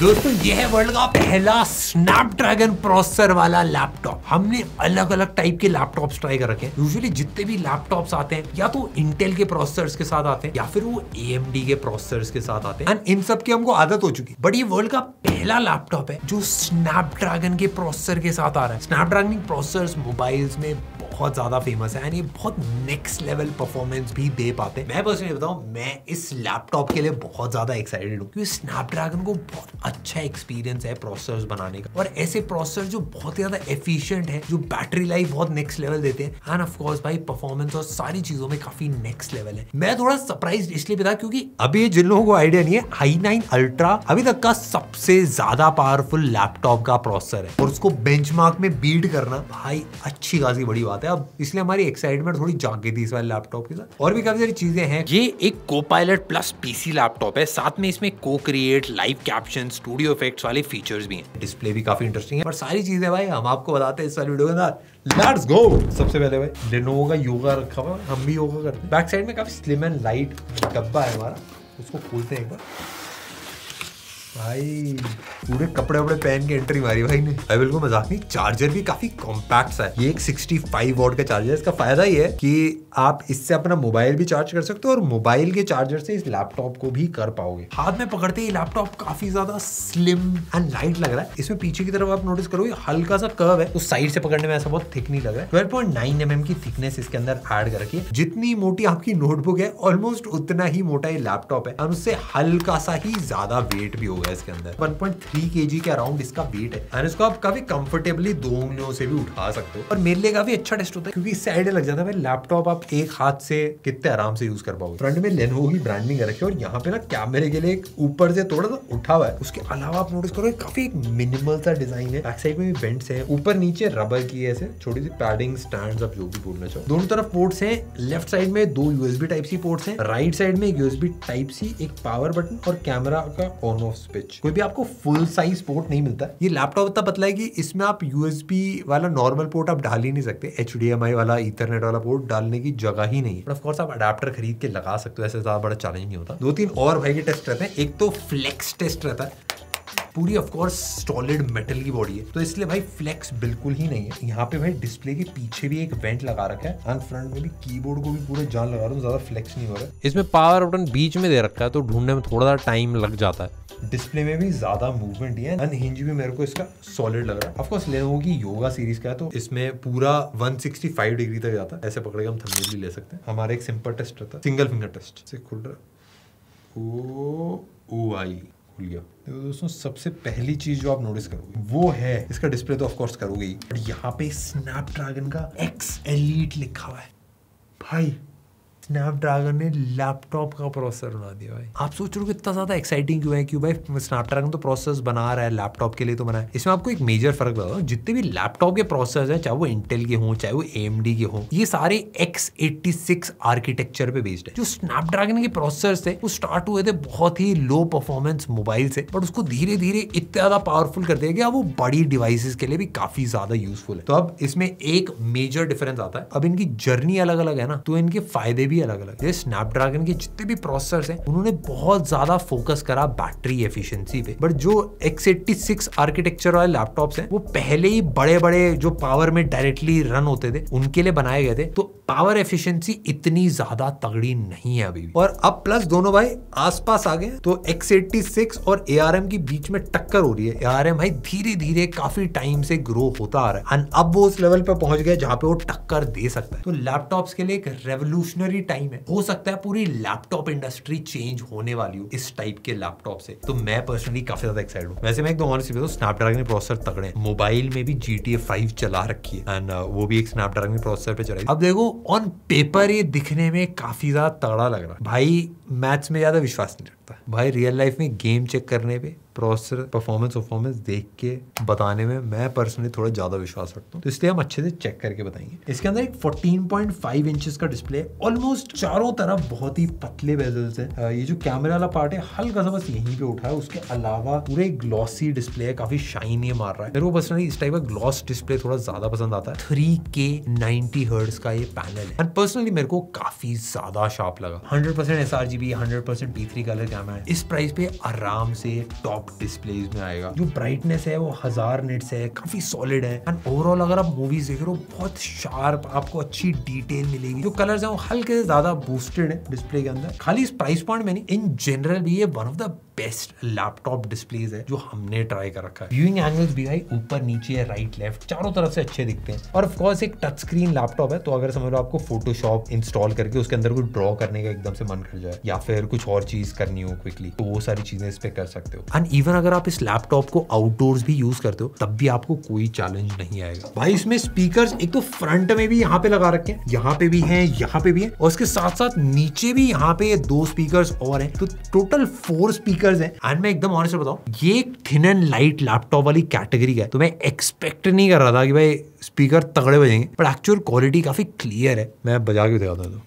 दोस्तों ये है वर्ल्ड का पहला स्नैपड्रैगन प्रोसेसर वाला लैपटॉप हमने अलग अलग टाइप के लैपटॉप्स ट्राई कर रखे हैं यूजुअली जितने भी लैपटॉप्स आते हैं या तो इंटेल के प्रोसेसर्स के साथ आते हैं या फिर वो एएमडी के प्रोसेसर्स के साथ आते हैं एंड इन सब की हमको आदत हो चुकी बट ये वर्ल्ड का पहला लैपटॉप है जो स्नैपड्रैगन के प्रोसेसर के साथ आ रहा है स्नैपड्रैगन प्रोसेसर मोबाइल्स में बहुत ज्यादा फेमस है एंड ये बहुत नेक्स्ट लेवल परफॉर्मेंस भी दे पाते हैं मैं पर्सनली बताऊँ मैं इस लैपटॉप के लिए बहुत ज्यादा एक्साइटेड हूँ क्योंकि स्नैपड्रैगन को बहुत अच्छा एक्सपीरियंस है प्रोसेसर बनाने का और ऐसे प्रोसेसर जो बहुत ज्यादा एफिशियंट है जो बैटरी लाइफ बहुत नेक्स्ट लेवल देते हैं एंड ऑफकोर्स भाई परफॉर्मेंस और सारी चीजों में काफी नेक्स्ट लेवल है मैं थोड़ा सरप्राइज इसलिए था क्योंकि अभी जिन लोगों को आइडिया नहीं है आई नाइन अल्ट्रा अभी तक का सबसे ज्यादा पावरफुल लैपटॉप का प्रोसेसर है और उसको बेंचमार्क में बीट करना भाई अच्छी खासी बड़ी बात बात है अब इसलिए हमारी एक्साइटमेंट थोड़ी जाग गई थी इस वाले लैपटॉप के साथ और भी काफी सारी चीजें हैं ये एक को पायलट प्लस पीसी लैपटॉप है साथ में इसमें को create live caption studio effects वाले फीचर्स भी हैं डिस्प्ले भी काफी इंटरेस्टिंग है और सारी चीजें भाई हम आपको बताते हैं इस वाले वीडियो के अंदर लेट्स गो सबसे पहले भाई लेनोवो का योगा रखा हुआ हम भी योगा करते हैं बैक साइड में काफी स्लिम एंड लाइट डब्बा है हमारा उसको खोलते हैं एक बार भाई पूरे कपड़े वपड़े पहन के एंट्री मारी भाई ने भाई बिल्कुल मजाक नहीं चार्जर भी काफी कॉम्पैक्ट है ये एक 65 फाइव का चार्जर है इसका फायदा ये है कि आप इससे अपना मोबाइल भी चार्ज कर सकते हो और मोबाइल के चार्जर से इस लैपटॉप को भी कर पाओगे हाथ में पकड़ते ही लैपटॉप काफी ज्यादा स्लिम एंड लाइट लग रहा है इसमें पीछे की तरफ आप नोटिस करोगे हल्का सा कर्व है उस साइड से पकड़ने में ऐसा बहुत थिक नहीं लग रहा है twelve point nine M M की थिकनेस इसके अंदर एड करके जितनी मोटी आपकी नोटबुक है ऑलमोस्ट उतना ही मोटा ये लैपटॉप है और उससे हल्का सा ही ज्यादा वेट भी होगा जाएगा इसके अंदर 1.3 पॉइंट के अराउंड इसका वेट है और इसको आप काफी कंफर्टेबली दो उंगलियों से भी उठा सकते हो और मेरे लिए काफी अच्छा टेस्ट होता है क्योंकि इससे आइडिया लग जाता है लैपटॉप आप एक हाथ से कितने आराम से यूज कर पाओ फ्रंट में लेनोवो की ब्रांडिंग रखी और यहाँ पे ना कैमरे के लिए ऊपर से थोड़ा सा उठा हुआ है उसके अलावा आप नोटिस करोगे काफी एक मिनिमल सा डिजाइन है बैक साइड में भी बेंट्स है ऊपर नीचे रबर की ऐसे छोटी सी पैडिंग स्टैंड आप जो भी बोलना चाहो दोनों तरफ पोर्ट्स है लेफ्ट साइड में दो यूएसबी टाइप सी पोर्ट्स है राइट साइड में यूएसबी टाइप सी एक पावर बटन और कैमरा का ऑन ऑफ स्पेस पिच कोई भी आपको फुल साइज पोर्ट नहीं मिलता ये लैपटॉप इतना पतला है कि इसमें आप यूएसबी वाला नॉर्मल पोर्ट आप डाल ही नहीं सकते एच वाला इथरनेट वाला पोर्ट डालने की जगह ही नहीं है ऑफकोर्स आप अडाप्टर खरीद के लगा सकते हो ऐसे ज्यादा बड़ा चैलेंज नहीं होता दो तीन और भाई के टेस्ट रहते हैं एक तो फ्लेक्स टेस्ट रहता है पूरी ऑफकोर्स सॉलिड मेटल की बॉडी है तो इसलिए भाई फ्लेक्स बिल्कुल ही नहीं है यहाँ पे भाई डिस्प्ले के पीछे भी एक वेंट लगा रखा है एंड फ्रंट में भी कीबोर्ड को भी पूरे जान लगा रहा हूँ ज्यादा फ्लेक्स नहीं हो रहा है इसमें पावर बटन बीच में दे रखा है तो ढूंढने में थोड़ा सा टाइम लग जाता है डिस्प्ले में भी ज्यादा मूवमेंट है एंड हिंज भी मेरे को इसका सॉलिड लग रहा है ऑफ ऑफकोर्स लेनोवो की योगा सीरीज का है तो इसमें पूरा 165 डिग्री तक जाता है ऐसे पकड़ के हम थंबनेल भी ले सकते हैं हमारा एक सिंपल टेस्ट रहता है सिंगल फिंगर टेस्ट से खुल रहा ओ ओ आई खुल गया देखो दोस्तों सबसे पहली चीज जो आप नोटिस करोगे वो है इसका डिस्प्ले तो ऑफकोर्स करोगे यहाँ पे स्नैपड्रैगन का एक्स एलिट लिखा हुआ है भाई स्नैपड्रैगन ने लैपटॉप का प्रोसेसर बना दिया भाई आप सोच रहे हो इतना ज्यादा एक्साइटिंग क्यों है क्यों भाई स्नैपड्रैगन तो प्रोसेस बना रहा है लैपटॉप के लिए तो बना है इसमें आपको एक मेजर फर्क लगा जितने भी लैपटॉप के प्रोसेसर है चाहे वो इंटेल के हों चाहे वो एम के हों ये सारे एक्स आर्किटेक्चर पे बेस्ड है जो स्नैपड्रैगन के प्रोसेसर थे वो स्टार्ट हुए थे बहुत ही लो परफॉर्मेंस मोबाइल से बट उसको धीरे धीरे इतना ज्यादा पावरफुल कर दिया गया वो बड़ी डिवाइसेस के लिए भी काफी ज्यादा यूजफुल है तो अब इसमें एक मेजर डिफरेंस आता है अब इनकी जर्नी अलग अलग है ना तो इनके फायदे भी भी अलग अलग जैसे स्नैपड्रैगन के जितने भी प्रोसेसर हैं उन्होंने बहुत ज्यादा फोकस करा बैटरी एफिशिएंसी पे बट जो एक्स एट्टी सिक्स आर्किटेक्चर वाले लैपटॉप्स हैं वो पहले ही बड़े बड़े जो पावर में डायरेक्टली रन होते थे उनके लिए बनाए गए थे तो पावर एफिशिएंसी इतनी ज्यादा तगड़ी नहीं है अभी भी और अब प्लस दोनों भाई आसपास आ गए तो एक्स एट्टी सिक्स और ए आर एम के बीच में टक्कर हो रही है ए आर एम भाई धीरे धीरे काफी टाइम से ग्रो होता आ रहा है एंड अब वो उस लेवल पे पहुंच गए जहां पे वो टक्कर दे सकता है तो लैपटॉप्स के लिए एक रेवोल्यूशनरी टाइम है हो सकता है पूरी लैपटॉप इंडस्ट्री चेंज होने वाली हो इस टाइप के लैपटॉप से तो मैं पर्सनली काफी ज्यादा एक्साइटेड हूँ वैसे मैं एकदम ऑनेस्ट तो स्नैपड्रैगन प्रोसेसर तगड़े मोबाइल में भी जी टी फाइव चला रखी है एंड uh, वो भी एक स्नैपड्रैगन प्रोसेसर पे चला अब देखो ऑन पेपर ये दिखने में काफी ज्यादा तगड़ा लग रहा है भाई मैथ्स में ज्यादा विश्वास नहीं सकता है भाई रियल लाइफ में गेम चेक करने पे प्रोसेसर परफॉर्मेंस परफॉर्मेंस देख के बताने में मैं पर्सनली थोड़ा ज़्यादा विश्वास रखता हूँ तो इसलिए हम अच्छे से चेक करके बताएंगे इसके अंदर एक 14.5 इंचेस का डिस्प्ले ऑलमोस्ट चारों तरफ बहुत ही पतले बेजल्स है ये जो कैमरा वाला पार्ट है हल्का सा बस यहीं पे उठा है उसके अलावा पूरे ग्लॉसी डिस्प्ले है काफी शाइन ये मार रहा है मेरे को पर्सनली इस टाइप का ग्लॉस डिस्प्ले थोड़ा ज्यादा पसंद आता है थ्री के नाइनटी हर्ट्स का ये पैनल है एंड पर्सनली मेरे को काफी ज्यादा शार्प लगा hundred percent S R G B hundred percent P three colour जाना है इस प्राइस पे आराम से टॉप डिस्प्लेज में आएगा जो ब्राइटनेस है वो हजार निट्स है काफी सॉलिड है एंड ओवरऑल अगर आप मूवीज देख रहे हो बहुत शार्प आपको अच्छी डिटेल मिलेगी जो कलर्स है वो हल्के से ज्यादा बूस्टेड है डिस्प्ले के अंदर खाली इस प्राइस पॉइंट में नहीं इन जनरल भी ये one of the best laptop displays है जो हमने ट्राई कर रखा है व्यूइंग एंगल्स भी भाई ऊपर नीचे है राइट लेफ्ट चारों तरफ से अच्छे दिखते हैं और ऑफकोर्स एक टच स्क्रीन लैपटॉप है तो अगर समझ लो आपको फोटोशॉप इंस्टॉल करके उसके अंदर कुछ ड्रॉ करने का एकदम से मन कर जाए या फिर कुछ और चीज करनी हो क्विकली तो वो सारी चीजें इस पे कर सकते हो एंड इवन अगर आप इस लैपटॉप को आउटडोर्स भी यूज करते हो तब भी आपको कोई चैलेंज नहीं आएगा भाई इसमें स्पीकर एक तो फ्रंट में भी यहाँ पे लगा रखे हैं यहाँ पे भी है यहाँ पे भी है और उसके साथ साथ नीचे भी यहाँ पे दो स्पीकर और है तो टोटल फोर स्पीकर स्पीकर्स हैं एंड मैं एकदम ऑनेस्ट बताऊं ये थिन एंड लाइट लैपटॉप वाली कैटेगरी है तो मैं एक्सपेक्ट नहीं कर रहा था कि भाई स्पीकर तगड़े बजेंगे बट एक्चुअल क्वालिटी काफी क्लियर है मैं बजा के दिखाता हूँ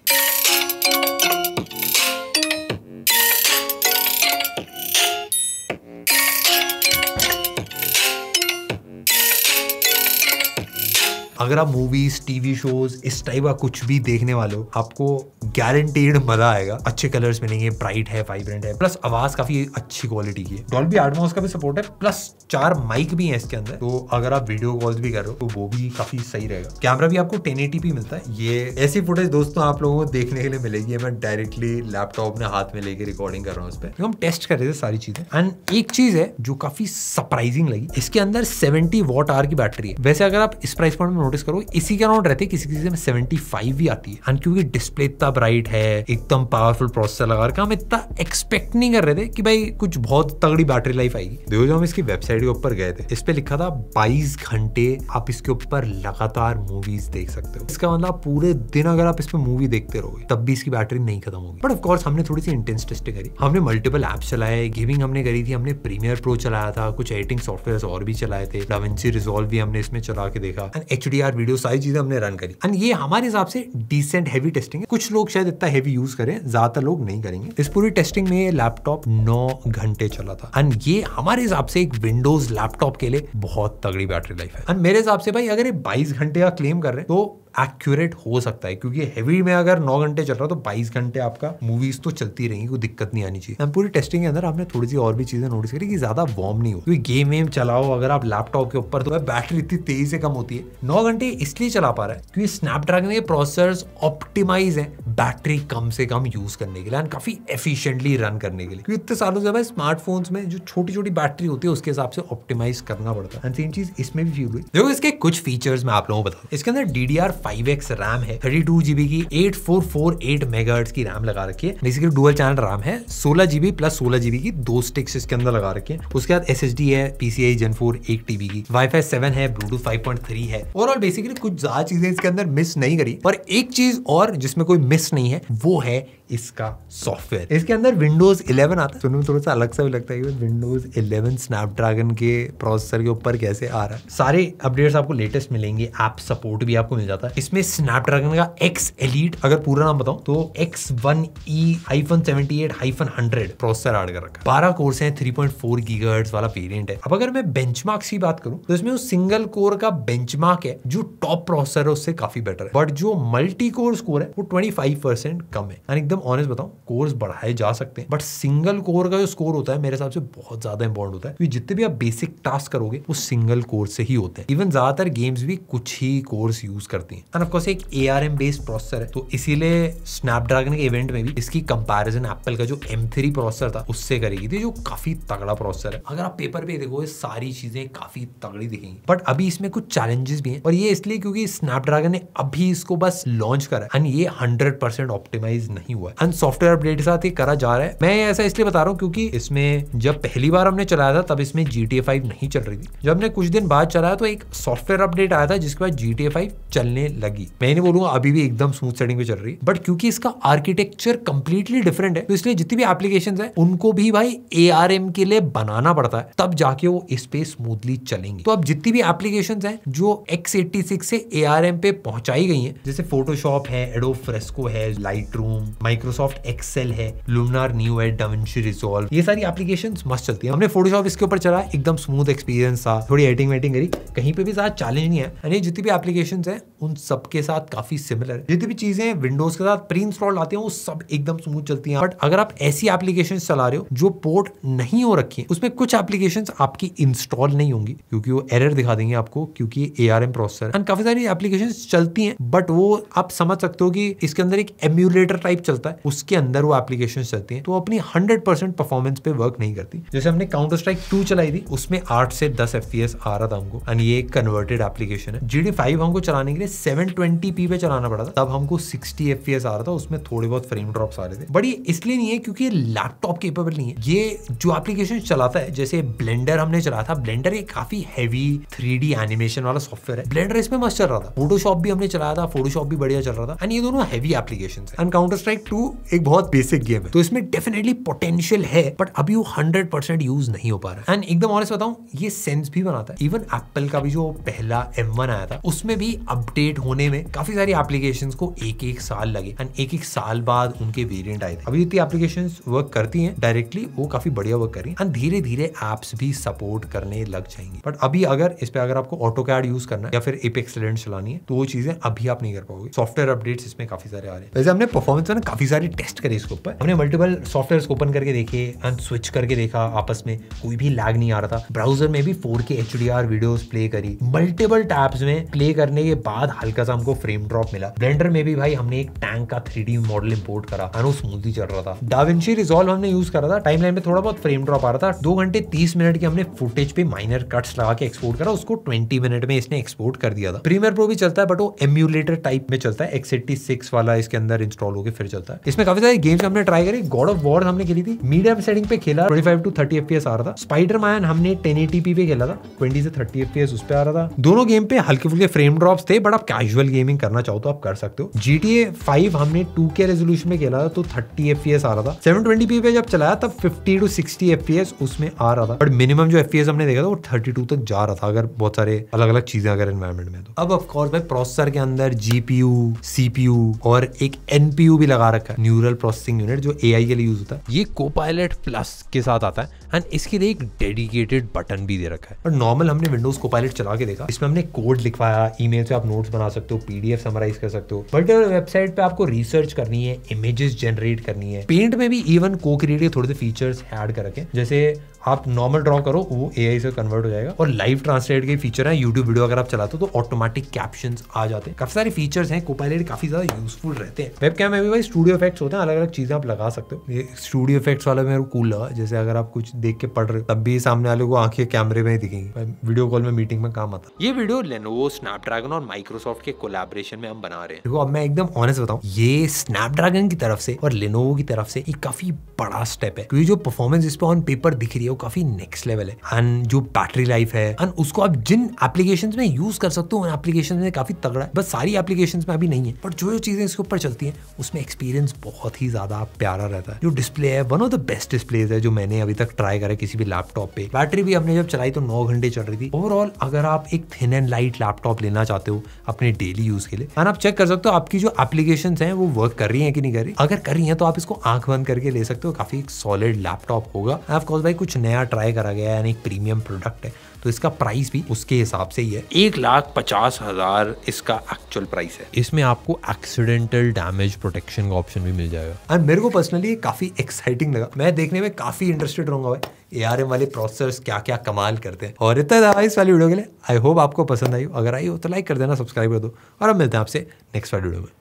अगर आप मूवीज टीवी शोज इस टाइप का कुछ भी देखने वाले हो आपको गारंटेड मजा आएगा अच्छे कलर्स मिलेंगे ब्राइट है वाइब्रेंट है प्लस आवाज काफी अच्छी क्वालिटी की है डॉल्बी एटमॉस का भी सपोर्ट है प्लस चार माइक भी है इसके अंदर तो अगर आप वीडियो कॉल भी कर रहे हो तो वो भी काफी सही रहेगा कैमरा भी आपको टेन मिलता है ये ऐसी फुटेज दोस्तों आप लोगों को देखने के लिए मिलेगी मैं डायरेक्टली लैपटॉप अपने हाथ में लेके रिकॉर्डिंग कर रहा हूँ उस पर तो हम टेस्ट कर रहे थे सारी चीजें एंड एक चीज है जो काफी सरप्राइजिंग लगी इसके अंदर सेवेंटी वॉट आर की बैटरी है वैसे अगर आप इस प्राइस पॉइंट में नोटिस करो इसी के अराउंड रहते किसी किसी में सेवेंटी फाइव भी आती है एंड क्योंकि डिस्प्ले इतना ब्राइट है एकदम पावरफुल प्रोसेसर लगा रखा हम इतना एक्सपेक्ट नहीं कर रहे थे कि भाई कुछ बहुत तगड़ी बैटरी लाइफ आएगी देखो जो हम इसकी वेबसाइट के ऊपर गए थे इस पर लिखा था बाईस घंटे आप इसके ऊपर लगातार मूवीज देख सकते हो इसका मतलब पूरे दिन अगर आप इस पर मूवी देखते रहोगे तब भी इसकी बैटरी नहीं खत्म होगी बट ऑफकोर्स हमने थोड़ी सी इंटेंस टेस्टिंग करी हमने मल्टीपल एप्स चलाए गेमिंग हमने करी थी हमने प्रीमियर प्रो चलाया था कुछ एडिटिंग सॉफ्टवेयर और भी चलाए थे डावेंसी रिजोल्व भी हमने इसमें चला के देखा and H D R video सारी चीज़ें हमने रन करी एंड ये हमारे हिसाब से डिसेंट हैवी टेस्टिंग है कुछ लोग शायद इतना हैवी यूज़ करें ज़्यादातर लोग नहीं करेंगे इस पूरी टेस्टिंग में लैपटॉप नौ घंटे चला था एंड ये हमारे हिसाब से एक विंडोज लैपटॉप के लिए बहुत तगड़ी बैटरी लाइफ है एंड मेरे हिसाब से भाई अगर ये बाईस घंटे का क्लेम कर रहे हैं तो एक्यूरेट हो सकता है क्योंकि हैवी में अगर नौ घंटे चल रहा तो बाईस घंटे आपका मूवीज तो चलती रहेंगी कोई दिक्कत नहीं आनी चाहिए पूरी टेस्टिंग के अंदर आपने थोड़ी सी और भी चीजें नोटिस करी कि ज्यादा वार्म नहीं हो क्योंकि गेम वेम चलाओ अगर आप लैपटॉप के ऊपर तो बैटरी इतनी तेजी से कम होती है नौ घंटे इसलिए चला पा रहा है क्योंकि स्नैपड्रैगन के प्रोसेसर ऑप्टिमाइज है बैटरी कम से कम यूज करने के लिए एंड काफी एफिशिएंटली रन करने के लिए क्योंकि इतने सालों से हमें स्मार्टफोन्स में जो छोटी छोटी बैटरी होती है उसके हिसाब से ऑप्टिमाइज करना पड़ता है एंड सेम चीज इसमें भी फील हुई देखो इसके कुछ फीचर्स मैं आप लोगों को बताऊँ इसके अंदर डी फाइव एक्स रैम है थर्टी टू जीबी की eight four four eight mega की रैम लगा रखी है बेसिकली डुअल चैनल रैम है सोलह जीबी प्लस सोलह जीबी की दो स्टिक्स इसके अंदर लगा रखे हैं उसके बाद एस एस डी है PCI gen four eight TB की वाईफाई सेवन है ब्लूटूथ फाइव पॉइंट थ्री है ओवरऑल बेसिकली कुछ ज्यादा चीजें इसके अंदर मिस नहीं करी पर एक चीज और जिसमें कोई मिस नहीं है वो है इसका सॉफ्टवेयर इसके अंदर विंडोज 11 आता है सुनने में थोड़ा सा अलग सा भी लगता है कि विंडोज 11 स्नैपड्रैगन के प्रोसेसर के ऊपर कैसे आ रहा है सारे अपडेट्स आपको लेटेस्ट मिलेंगे ऐप सपोर्ट भी आपको मिल जाता है इसमें स्नैपड्रैगन का एक्स एलिट अगर पूरा नाम बताऊं तो X one E hyphen seventy eight hyphen hundred processor add कर रखा बारह कोर्स है थ्री पॉइंट फोर गीगर्ट वाला पेरियंट है अब अगर मैं बेंचमार्क्स की बात करूं तो इसमें उस सिंगल कोर का बेंचमार्क है जो टॉप प्रोसेसर है उससे काफी बेटर है बट जो मल्टी कोर स्कोर है वो ट्वेंटी फाइव परसेंट कम है एकदम ऑनेस्ट बताऊं कोर्स बढ़ाए जा सकते हैं बट सिंगल कोर का जो स्कोर होता है मेरे हिसाब से बहुत ज्यादा इंपॉर्टेंट होता है क्योंकि जितने भी आप बेसिक टास्क करोगे वो सिंगल कोर से ही होते हैं इवन ज्यादातर गेम्स भी कुछ ही कोर्स यूज करती है एंड ऑफकोर्स एक A R M based processor है तो इसीलिए स्नैपड्रैगन के इवेंट में भी इसकी कंपेरिजन एप्पल का जो एम थ्री प्रोसेसर था उससे करेगी थी जो काफी तगड़ा प्रोसेसर है अगर आप पेपर पे देखो सारी चीजें काफी तगड़ी दिखेंगी बट अभी इसमें कुछ चैलेंजेस भी हैं और ये इसलिए क्योंकि स्नैपड्रैगन ने अभी इसको बस लॉन्च करा एंड ये हंड्रेड परसेंट ऑप्टिमाइज नहीं हुआ है एंड सॉफ्टवेयर अपडेट के साथ ये करा जा रहा है मैं ऐसा इसलिए बता रहा हूँ क्योंकि इसमें जब पहली बार हमने चलाया था तब इसमें जी टी नहीं चल रही थी जब हमने कुछ दिन बाद चलाया तो एक सॉफ्टवेयर अपडेट आया था जिसके बाद जी टी चलने लगी मैं नहीं बोलूंगा अभी भी एकदम स्मूथ सेटिंग पे चल रही बट क्योंकि इसका आर्किटेक्चर कंप्लीटली डिफरेंट है तो इसलिए जितनी भी एप्लीकेशन है उनको भी भाई ए के लिए बनाना पड़ता है तब जाके वो इस पे स्मूथली चलेंगे तो अब जितनी भी एप्लीकेशन है जो एक्स सिक्स से ए आर एम पे पहुंचाई गई है जैसे फोटोशॉप है एडो फ्रेस्को है लाइट रूम माइक्रोसॉफ्ट एक्सेल है लुमनार न्यू है डवेंशी रिजोल्व ये सारी एप्लीकेशन मस्त चलती है हमने फोटोशॉप इसके ऊपर चला एकदम स्मूथ एक्सपीरियंस था थोड़ी एडिटिंग वेटिंग करी कहीं पे भी ज्यादा चैलेंज नहीं है यानी जितनी भी एप्लीकेशन है उन सबके साथ काफी सिमिलर जितनी भी चीजें विंडोज के साथ प्री इंस्टॉल आती है वो सब एकदम स्मूथ चलती है बट अगर आप ऐसी एप्लीकेशन चला रहे हो जो पोर्ट नहीं हो रखी है उसमें कुछ एप्लीकेशन आपकी इंस्टॉल नहीं होंगी क्योंकि वो एरर दिखा देंगे आपको क्योंकि A R M processor and काफी सारी एप्लीकेशन चलती है बट वो आप समझ सकते हो कि इसके अंदर एक एम्यूलेटर टाइप चलता होता है उसके अंदर वो एप्लीकेशन चलती है तो अपनी हंड्रेड परसेंट परफॉर्मेंस पे वर्क नहीं करती जैसे हमने काउंटर स्ट्राइक टू चलाई थी उसमें आठ से दस एफ आ रहा था हमको एंड ये कन्वर्टेड एप्लीकेशन है जीडी फाइव हमको चलाने के लिए सेवन ट्वेंटी पे चलाना पड़ा था तब हमको सिक्सटी एफ आ रहा था उसमें थोड़े बहुत फ्रेम ड्रॉप्स आ रहे थे बट ये इसलिए नहीं है क्योंकि लैपटॉप केपेबल नहीं है ये जो एप्लीकेशन चलाता है जैसे ब्लेंडर हमने चलाया था ब्लेंडर एक काफी हैवी थ्री एनिमेशन वाला सॉफ्टवेयर है ब्लेंडर इसमें मस्त चल रहा था फोटोशॉप भी हमने चलाया था फोटोशॉप भी बढ़िया चल रहा था एंड ये दोनों हैवी एप्लीकेशन है एंड काउंटर स्ट्राइक टू एक बहुत बेसिक गेम है तो इसमें डेफिनेटली पोटेंशियल है बट अभी वो हंड्रेड परसेंट यूज नहीं हो पा रहा है एंड एकदम ऑनेस्ट बताऊं ये सेंस भी बनाता है इवन एप्पल का भी जो पहला एम आया था उसमें भी अपडेट होने में काफी सारी एप्लीकेशन को एक एक साल लगे एंड एक एक साल बाद उनके वेरियंट आए थे अभी जितनी एप्लीकेशन वर्क करती है डायरेक्टली वो काफी बढ़िया वर्क कर एंड धीरे धीरे एप्स भी सपोर्ट करने लग जाएंगे बट अभी अगर इस पर अगर आपको ऑटो कैड यूज करना है या फिर एपेक्सलेंट चलानी है तो वो चीजें अभी आप नहीं कर पाओगे सॉफ्टवेयर अपडेट्स इसमें काफी सारे आ रहे हैं वैसे हमने परफॉर्मेंस में काफी काफ़ी सारे टेस्ट करे इसके ऊपर हमने मल्टीपल सॉफ्टवेयर ओपन करके देखे एंड स्विच करके देखा आपस में कोई भी लैग नहीं आ रहा था ब्राउजर में भी four K H videos play करी मल्टीपल टैब्स में प्ले करने के बाद हल्का सा हमको फ्रेम ड्रॉप मिला ब्लेंडर में भी भाई हमने एक टैंक का थ्री मॉडल इम्पोर्ट करा अनु स्मूथली चल रहा था डाविंची रिजॉल्व हमने यूज करा था टाइमलाइन में थोड़ा बहुत फ्रेम ड्रॉप आ रहा था दो घंटे तीस मिनट के हमने फुटेज पे माइनर कट्स लगा के एक्सपोर्ट करा उसको ट्वेंटी मिनट में इसने एक्सपोर्ट कर दिया था प्रीमियर प्रो भी चलता है बट वो एम्यूलेटर टाइप में चलता है एक्स वाला इसके अंदर इंस्टॉल होकर फिर चलता है होता है इसमें काफी सारे गेम्स हमने ट्राई करी गॉड ऑफ वॉर हमने खेली थी मीडियम सेटिंग पे खेला twenty five to thirty F आ रहा था स्पाइडर मैन हमने टेन पे खेला था ट्वेंटी से थर्टी एफ उस पर आ रहा था दोनों गेम पे हल्के फुल्के फ्रेम ड्रॉप्स थे बट आप कैजुअल गेमिंग करना चाहो तो आप कर सकते हो जीटीए फाइव हमने टू के रेजोल्यूशन में खेला था तो थर्टी एफ आ रहा था सेवन ट्वेंटी पे जब चलाया तब फिफ्टी टू सिक्सटी एफ उसमें आ रहा था बट मिनिमम जो एफ हमने देखा था वो थर्टी टू तक जा रहा था अगर बहुत सारे अलग अलग चीजें अगर एनवायरमेंट में तो अब ऑफकोर्स भाई प्रोसेसर के अंदर जीपीयू सीपीयू और एक एनपीयू भी लगा रखा रखा है न्यूरल प्रोसेसिंग यूनिट जो ए के लिए यूज होता है ये को पायलट प्लस के साथ आता है एंड इसके लिए एक डेडिकेटेड बटन भी दे रखा है और नॉर्मल हमने विंडोज को पायलट चला के देखा इसमें हमने कोड लिखवाया ई मेल से आप नोट्स बना सकते हो पीडीएफ समराइज कर सकते हो बट वेबसाइट पे आपको रिसर्च करनी है इमेजेस जनरेट करनी है पेंट में भी इवन को क्रिएटिव थोड़े से फीचर्स एड कर रखे जैसे आप नॉर्मल ड्रॉ करो वो ए से कन्वर्ट हो जाएगा और लाइव ट्रांसलेट के फीचर है यूट्यूब वीडियो अगर आप चलाते हो तो ऑटोमेटिक कैप्शन आ जाते हैं काफी सारे फीचर्स हैं कोपाइलेट काफी ज्यादा यूजफुल रहते हैं वेब कैम में भी भाई स्टूडियो इफेक्ट्स होते हैं अलग अलग चीजें आप लगा सकते हो ये स्टूडियो इफेक्ट्स वाला मेरे कूल लगा जैसे अगर आप कुछ देख के पढ़ रहे तब भी सामने वाले को आंखें कैमरे में दिखेंगे वीडियो कॉल में मीटिंग में काम आता ये वीडियो लेनोवो स्नैपड्रैगन और माइक्रोसॉफ्ट के कोलेबोरेशन में हम बना रहे हैं देखो अब मैं एकदम ऑनेस्ट बताऊँ ये स्नैपड्रैगन की तरफ से और लेनोवो की तरफ से एक काफी बड़ा स्टेप है क्योंकि जो परफॉर्मेंस इस पर ऑन पेपर दिख रही है वो काफी नेक्स्ट लेवल है एंड जो बैटरी लाइफ है एंड उसको आप जिन एप्लीकेशन में यूज कर सकते हो उन एप्लीकेशन में काफी तगड़ा है बस सारी एप्लीकेशन में अभी नहीं है बट जो जो चीजें इसके ऊपर चलती है उसमें एक्सपीरियंस बहुत ही ज्यादा प्यारा रहता है जो डिस्प्ले है one of the best display है जो मैंने अभी तक ट्राई करा किसी भी लैपटॉप पे बैटरी भी हमने जब चलाई तो नौ घंटे चल रही थी ओवरऑल अगर आप एक थिन एंड लाइट लैपटॉप लेना चाहते हो अपने डेली यूज के लिए एंड आप चेक कर सकते हो आपकी जो एप्लीकेशन है वो वर्क कर रही है कि नहीं कर रही अगर कर रही है तो आप इसको आंख बंद करके ले सकते हो काफी सॉलिड लैपटॉप होगा ऑफकोर्स भाई कुछ नया ट्राई करा गया है यानी एक प्रीमियम प्रोडक्ट है तो इसका प्राइस भी उसके हिसाब से ही है एक लाख पचास हजार इसका एक्चुअल प्राइस है इसमें आपको एक्सीडेंटल डैमेज प्रोटेक्शन का ऑप्शन भी मिल जाएगा और मेरे को पर्सनली काफी एक्साइटिंग लगा मैं देखने में काफी इंटरेस्टेड रहूंगा भाई ए वाले प्रोसेसर्स क्या क्या कमाल करते हैं और इतना था इस वाली वीडियो के लिए आई होप आपको पसंद आई अगर आई हो तो लाइक कर देना सब्सक्राइब कर दो और अब मिलते हैं आपसे नेक्स्ट वाली वीडियो में